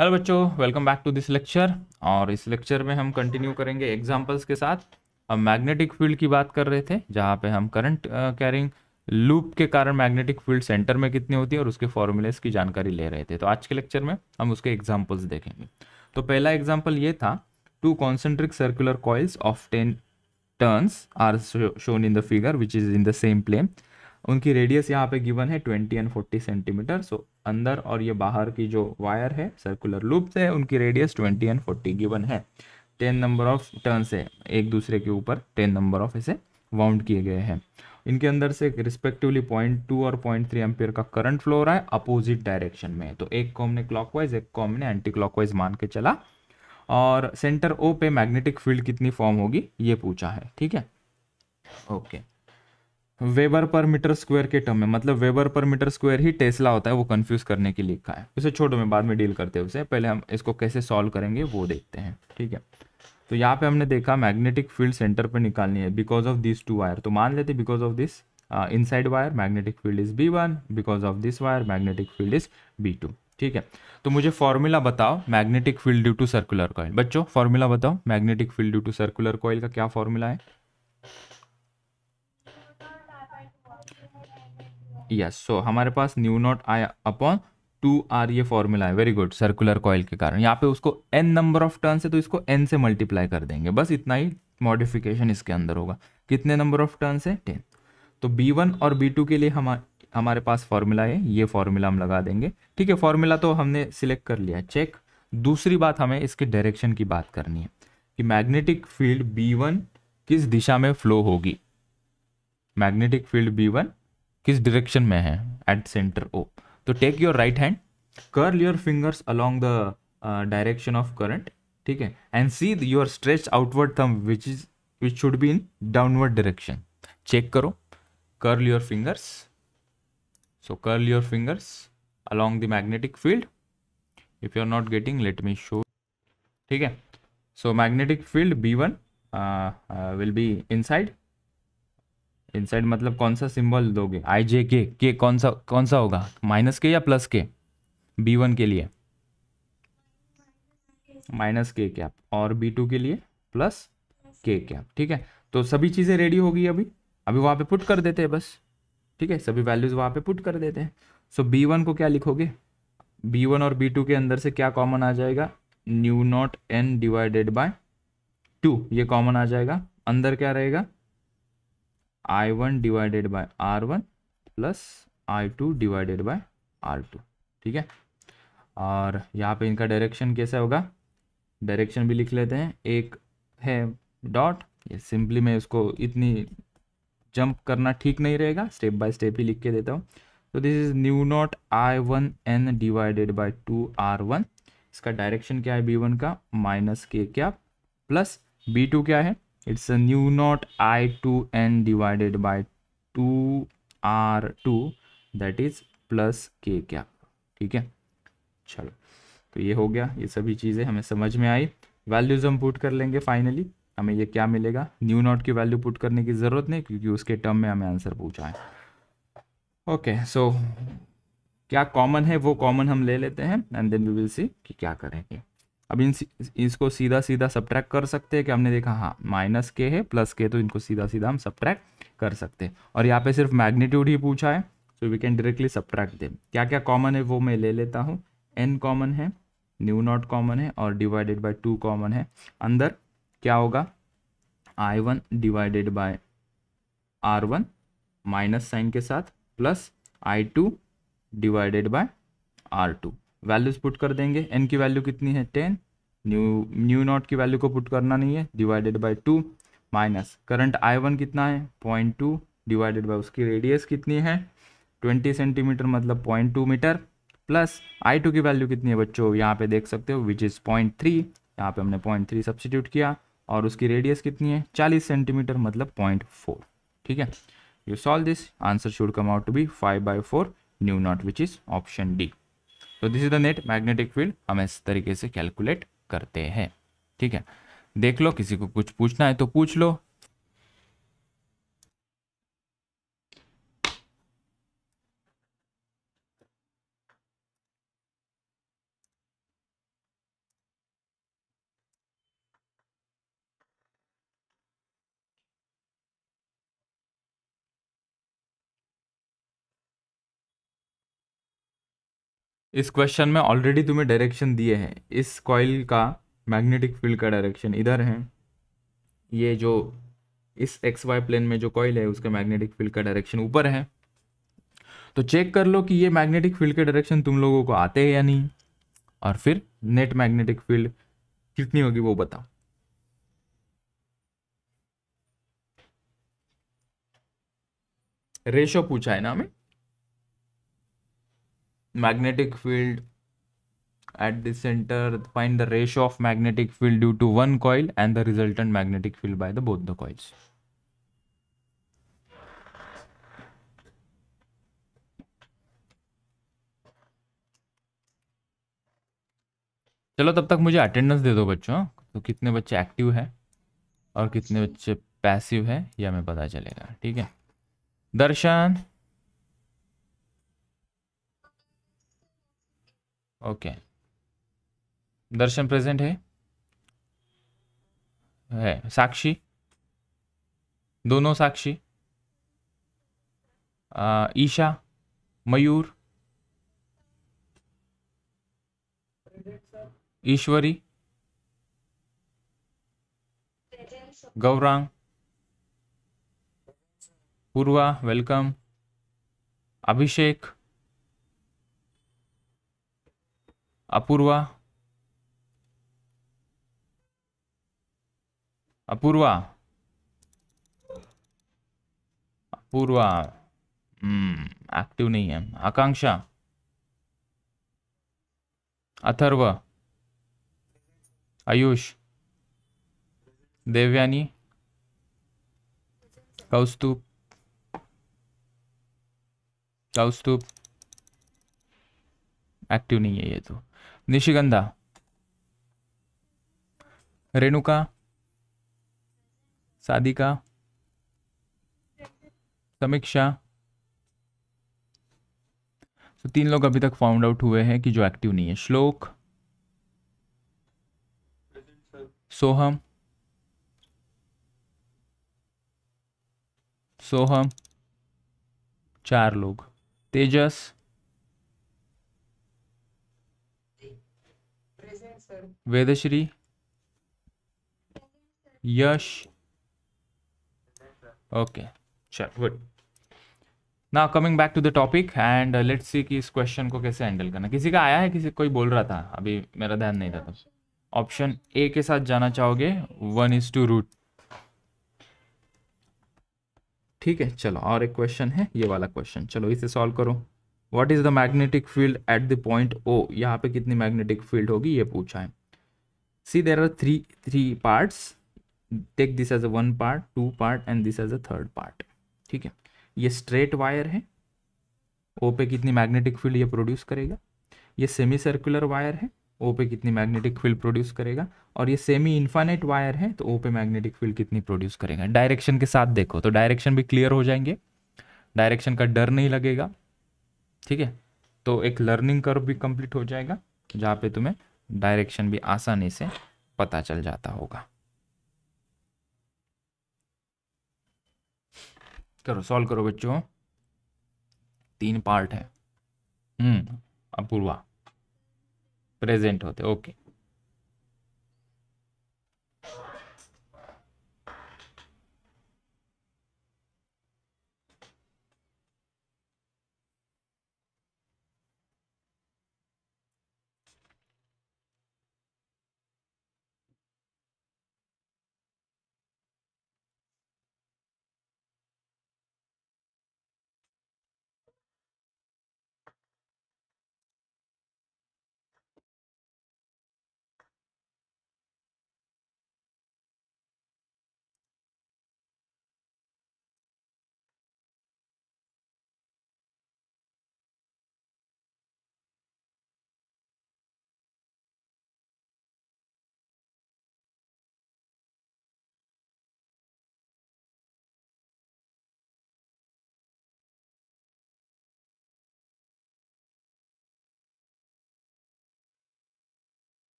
Hello बच्चों welcome back to this lecture और इस लेक्चर में हम कंटिन्यू करेंगे एग्जांपल्स के साथ हम मैग्नेटिक फील्ड की बात कर रहे थे जहाँ पे हम करंट कैरिंग लूप के कारण मैग्नेटिक फील्ड सेंटर में कितनी होती है और उसके फॉर्मूलेस की जानकारी ले रहे थे तो आज के लेक्चर में हम उसके एग्जाम्पल्स देखेंगे तो पहला एग्जाम्पल ये था two concentric circular coils of ten turns are shown in the figure which is in the same plane उनकी रेडियस यहाँ पे गिवन है 20 एंड 40 सेंटीमीटर सो अंदर और ये बाहर की जो वायर है सर्कुलर लूप है उनकी रेडियस 20 एंड 40 गिवन है 10 नंबर ऑफ टर्न से एक दूसरे के ऊपर 10 नंबर ऑफ ऐसे वाउंड किए गए हैं इनके अंदर से रिस्पेक्टिवली पॉइंट टू और पॉइंट थ्री एम्पियर का करंट फ्लो रहा है अपोजिट डायरेक्शन में तो एक को हमने क्लॉकवाइज एक को हमने एंटी क्लॉकवाइज मान के चला और सेंटर ओ पे मैग्नेटिक फील्ड कितनी फॉर्म होगी ये पूछा है ठीक है ओके okay. वेबर पर मीटर स्क्वायर के टर्म में मतलब वेबर पर मीटर स्क्वायर ही टेस्ला होता है वो कंफ्यूज करने के लिए लिखा है उसे छोड़ो में बाद में डील करते हैं उसे पहले हम इसको कैसे सॉल्व करेंगे वो देखते हैं ठीक है तो यहाँ पे हमने देखा मैग्नेटिक फील्ड सेंटर पर निकालनी है because of this two wire तो मान लेते because of this inside wire magnetic field is B one because of this wire magnetic field is B two ठीक है तो मुझे फॉर्मूला बताओ magnetic field due to circular coil बच्चों formula बताओ magnetic field due to circular coil का क्या formula है यस सो हमारे पास mu naught I upon two R ये फॉर्मूला है वेरी गुड सर्कुलर कॉयल के कारण यहाँ पे उसको एन नंबर ऑफ टर्न है तो इसको एन से मल्टीप्लाई कर देंगे बस इतना ही मॉडिफिकेशन इसके अंदर होगा कितने नंबर ऑफ टर्न है टेन तो बी वन और बी टू के लिए हम हमारे पास फॉर्मूला है ये फॉर्मूला हम लगा देंगे ठीक है फॉर्मूला तो हमने सिलेक्ट कर लिया चेक दूसरी बात हमें इसके डायरेक्शन की बात करनी है कि मैग्नेटिक फील्ड बी वन किस दिशा में फ्लो होगी मैग्नेटिक फील्ड बी वन किस डायरेक्शन में है एट सेंटर ओ तो take your right hand curl your fingers along the direction of current ठीक है and see your stretch outward thumb which is which should be in downward direction check करो curl your fingers so curl your fingers along the magnetic field if you are not getting let me show ठीक है so magnetic field B one will be in side inside मतलब कौन सा symbol दोगे आई जे के के कौन सा कौन सा होगा माइनस के या प्लस के बी वन के लिए माइनस के कैप और बी टू के लिए प्लस के कैप ठीक है तो सभी चीज़ें रेडी होगी अभी अभी वहाँ पे पुट कर देते हैं बस ठीक है सभी वैल्यूज़ वहाँ पे पुट कर देते हैं सो बी वन को क्या लिखोगे बी वन और बी टू के अंदर से क्या कॉमन आ जाएगा mu naught N divided by two ये कॉमन आ जाएगा अंदर क्या रहेगा I one divided by R one plus I two divided by R two ठीक है और यहाँ पे इनका डायरेक्शन कैसा होगा डायरेक्शन भी लिख लेते हैं एक है डॉट ये सिंपली मैं इसको इतनी जंप करना ठीक नहीं रहेगा स्टेप बाय स्टेप ही लिख के देता हूँ तो this is mu naught I one N divided by two R one इसका डायरेक्शन क्या है बी वन का माइनस के क्या प्लस बी टू क्या है it's a new divided i2n divided by two that is plus के क्या ठीक है चलो तो ये हो गया ये सभी चीज़ें हमें समझ में आई वैल्यूज हम पुट कर लेंगे फाइनली हमें ये क्या मिलेगा न्यू नॉट की वैल्यू पुट करने की ज़रूरत नहीं क्योंकि उसके टर्म में हमें आंसर पूछा है ओके okay, सो so, क्या कॉमन है वो कॉमन हम ले लेते हैं and then we will see कि क्या करेंगे अब इन इसको सीधा सीधा सब्ट्रैक्ट कर सकते हैं कि हमने देखा हाँ माइनस के है प्लस के तो इनको सीधा सीधा हम सब्ट्रैक्ट कर सकते हैं और यहाँ पे सिर्फ मैग्नीट्यूड ही पूछा है so we can directly subtract दे क्या क्या कॉमन है वो मैं ले लेता हूँ एन कॉमन है न्यू नॉट कॉमन है और डिवाइडेड बाई टू कॉमन है अंदर क्या होगा I one divided by R one minus sign के साथ plus I two divided by R two values put कर देंगे एन की वैल्यू कितनी है टेन न्यू न्यू नॉट की वैल्यू को पुट करना नहीं है divided by two minus current I one कितना है पॉइंट टू डिवाइडेड बाई उसकी रेडियस कितनी है ट्वेंटी सेंटीमीटर मतलब point two metre plus I two की वैल्यू कितनी है बच्चों यहाँ पे देख सकते हो विच इज़ पॉइंट थ्री यहाँ पे हमने पॉइंट थ्री सब्सिट्यूट किया और उसकी रेडियस कितनी है चालीस सेंटीमीटर मतलब पॉइंट फोर ठीक है you solve this answer should come out to be five by four mu naught which is option D तो this is the net magnetic field हम इस तरीके से कैलकुलेट करते हैं ठीक है देख लो किसी को कुछ पूछना है तो पूछ लो इस क्वेश्चन में ऑलरेडी तुम्हें डायरेक्शन दिए हैं इस कॉइल का मैग्नेटिक फील्ड का डायरेक्शन इधर है ये जो इस एक्स वाई प्लेन में जो कॉइल है उसका मैग्नेटिक फील्ड का डायरेक्शन ऊपर है तो चेक कर लो कि ये मैग्नेटिक फील्ड के डायरेक्शन तुम लोगों को आते हैं या नहीं और फिर नेट मैग्नेटिक फील्ड कितनी होगी वो बताओ रेशो पूछा है ना हमें magnetic field at the center find the ratio of magnetic field due to one coil and the resultant magnetic field by the both the coils चलो तब तक मुझे अटेंडेंस दे दो बच्चों तो कितने बच्चे एक्टिव हैं और कितने बच्चे पैसिव हैं यह हमें पता चलेगा ठीक है दर्शन ओके दर्शन प्रेजेंट है है साक्षी दोनों Sakshi Isha Mayur Ishwari Gaurang Purva welcome Abhishek Apurva Apurva Apurva active hmm, नहीं है आकांक्षा अथर्व आयुष देवयानी कौस्तुभ कौस्तुभ एक्टिव नहीं है ये तो निशिगंधा रेणुका सादिका समीक्षा तो तीन लोग अभी तक फाउंड आउट हुए हैं कि जो एक्टिव नहीं है श्लोक सोहम सोहम चार लोग तेजस वेदश्री यश ओके चल गुड ना coming back to the topic and let's see कि इस क्वेश्चन को कैसे हैंडल करना किसी का आया है किसी कोई बोल रहा था अभी मेरा ध्यान नहीं था ऑप्शन तो। ए के साथ जाना चाहोगे वन इज टू रूट ठीक है चलो और एक क्वेश्चन है ये वाला क्वेश्चन चलो इसे सॉल्व करो what is the magnetic field at the point O यहाँ पे कितनी मैग्नेटिक फील्ड होगी ये पूछा है see there are three three parts take this as a one part two part and this as a third part ठीक है ये स्ट्रेट वायर है ओ पे कितनी मैग्नेटिक फील्ड ये प्रोड्यूस करेगा ये सेमी सर्कुलर वायर है ओ पे कितनी मैग्नेटिक फील्ड प्रोड्यूस करेगा और ये सेमी इन्फानेट वायर है तो ओ पे मैग्नेटिक फील्ड कितनी प्रोड्यूस करेगा डायरेक्शन के साथ देखो तो डायरेक्शन भी क्लियर हो जाएंगे डायरेक्शन का डर नहीं लगेगा ठीक है तो एक लर्निंग कर्व भी कंप्लीट हो जाएगा जहाँ पे तुम्हें डायरेक्शन भी आसानी से पता चल जाता होगा करो सॉल्व करो बच्चों तीन पार्ट है हम्म अपूर्वा प्रेजेंट होते ओके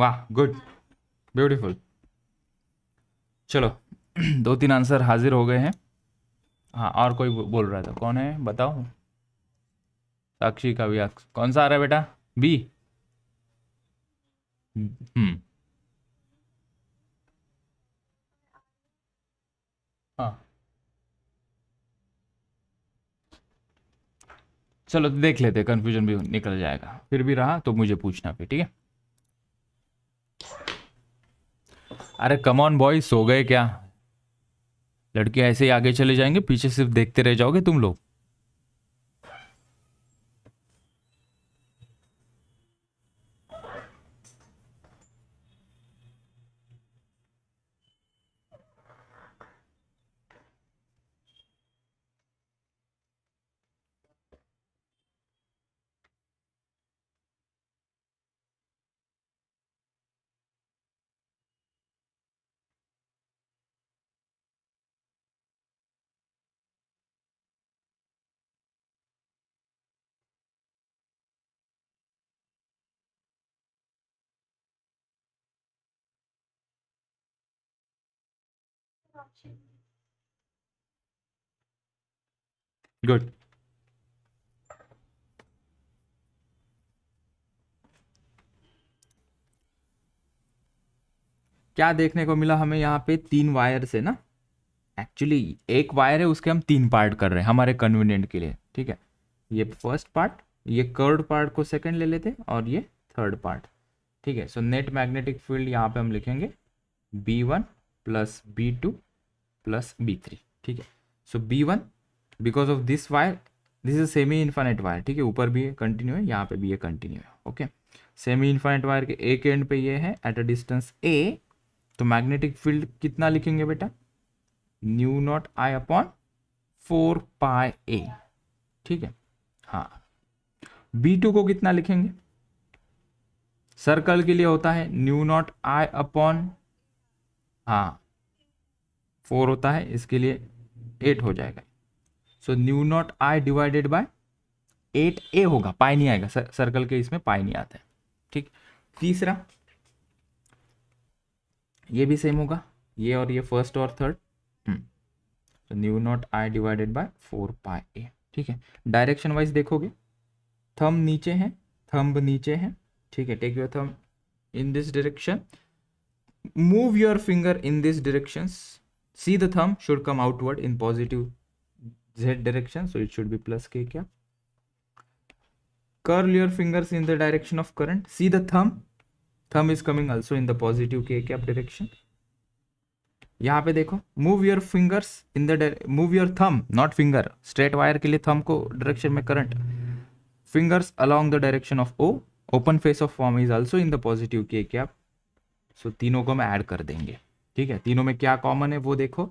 वाह गुड ब्यूटीफुल चलो दो तीन आंसर हाजिर हो गए हैं हाँ और कोई बोल रहा था तो कौन है बताओ साक्षी का भी कौन सा आ रहा है बेटा बी हम्म hmm. चलो देख लेते कंफ्यूजन भी निकल जाएगा फिर भी रहा तो मुझे पूछना फिर ठीक है अरे कमॉन बॉय सो गए क्या लड़के ऐसे ही आगे चले जाएंगे पीछे सिर्फ देखते रह जाओगे तुम लोग Good. क्या देखने को मिला हमें यहाँ पे तीन वायर से ना एक्चुअली एक वायर है उसके हम तीन पार्ट कर रहे हैं हमारे कन्वीनियंट के लिए ठीक है ये फर्स्ट पार्ट ये कर्ड पार्ट को सेकंड ले लेते और ये थर्ड पार्ट ठीक है सो नेट मैग्नेटिक फील्ड यहाँ पे हम लिखेंगे B one plus B two plus B three ठीक है so B one because of this wire this is semi infinite wire ठीक है ऊपर भी कंटिन्यू है यहाँ पे भी ये कंटिन्यू है ओके सेमी इन्फाइनाइट वायर के एक एंड पे ये है एट अ डिस्टेंस ए तो मैग्नेटिक फील्ड कितना लिखेंगे बेटा mu naught I upon four pi A ठीक है हाँ बी टू को कितना लिखेंगे सर्कल के लिए होता है न्यू नॉट आई अपॉन हाँ फोर होता है इसके लिए एट हो जाएगा so mu naught I divided by eight A होगा पाई नहीं आएगा सर, सर्कल के इसमें पाई नहीं आता है ठीक तीसरा ये भी सेम होगा ये और ये फर्स्ट और थर्ड हम्म, तो mu naught I divided by four pi A ठीक है डायरेक्शन वाइज देखोगे थम नीचे है थम्ब नीचे है ठीक है take your thumb in this direction move your finger in this directions see the thumb should come outward in positive z direction so it should be plus k cap curl your fingers in the direction of current see the thumb thumb is coming also in the positive k cap direction यहाँ पे देखो move your fingers in the move your thumb not finger straight wire के लिए thumb को direction में current fingers along the direction of O open face of form is also in the positive k cap so so, तीनों को हम add कर देंगे ठीक है तीनों में क्या कॉमन है वो देखो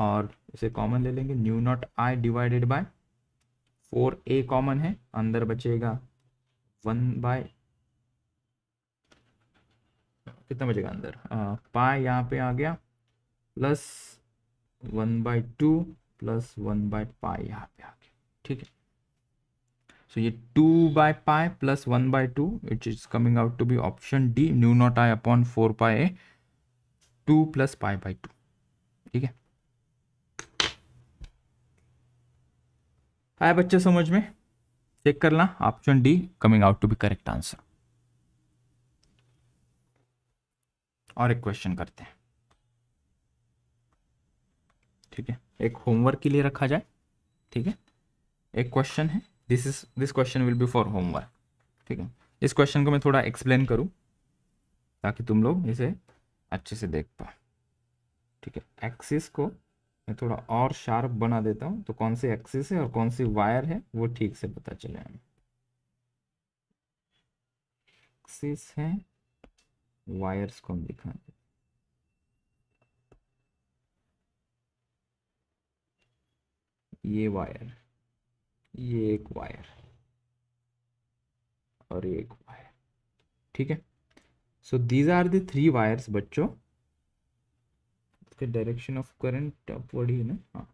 और इसे कॉमन ले लेंगे mu naught I divided by four A common है अंदर बचेगा वन बाय कितना बचेगा अंदर पाए यहाँ पे आ गया plus one by two plus one by pi यहाँ पे आ गया ठीक है so ye 2 by pi plus 1 by 2 which is coming out to be option d nu not i upon 4 pi a 2 plus pi by 2 ठीक है आया बच्चे समझ में चेक करना option D coming out to be correct answer और एक question करते हैं ठीक है एक होमवर्क के लिए रखा जाए ठीक है एक क्वेश्चन है this is this question will be for homework ठीक है इस क्वेश्चन को मैं थोड़ा एक्सप्लेन करूँ ताकि तुम लोग इसे अच्छे से देख पाओ ठीक है एक्सिस को मैं थोड़ा और शार्प बना देता हूँ तो कौन सी एक्सिस है और कौन सी वायर है वो ठीक से पता चले हमें एक्सिस है वायर्स को हम दिखा ये वायर ये एक वायर और ये एक वायर ठीक है so these are the three wires बच्चों डायरेक्शन ऑफ करंट अपवर्ड ही ना हाँ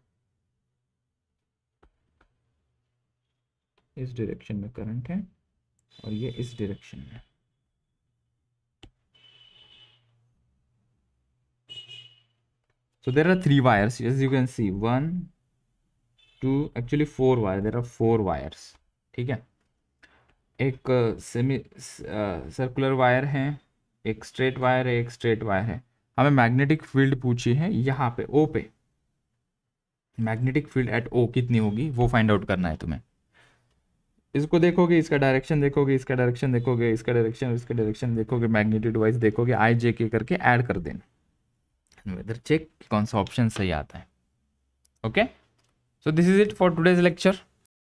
इस डायरेक्शन में करंट है और ये इस डायरेक्शन में so there are three wires you can see one two actually four wire there are four wires ठीक है एक सेमी सर्कुलर वायर है एक स्ट्रेट वायर है एक स्ट्रेट वायर है हमें मैग्नेटिक फील्ड पूछी है यहाँ पे ओ पे मैग्नेटिक फील्ड एट ओ कितनी होगी वो फाइंड आउट करना है तुम्हें इसको देखोगे इसका डायरेक्शन देखोगे इसका डायरेक्शन देखोगे इसका डायरेक्शन इसका डायरेक्शन देखोगे मैग्नेटिक वाइज देखोगे आई जे के करके ऐड कर देना इधर चेक कौन सा ऑप्शन सही आता है okay okay? So this is it for today's lecture.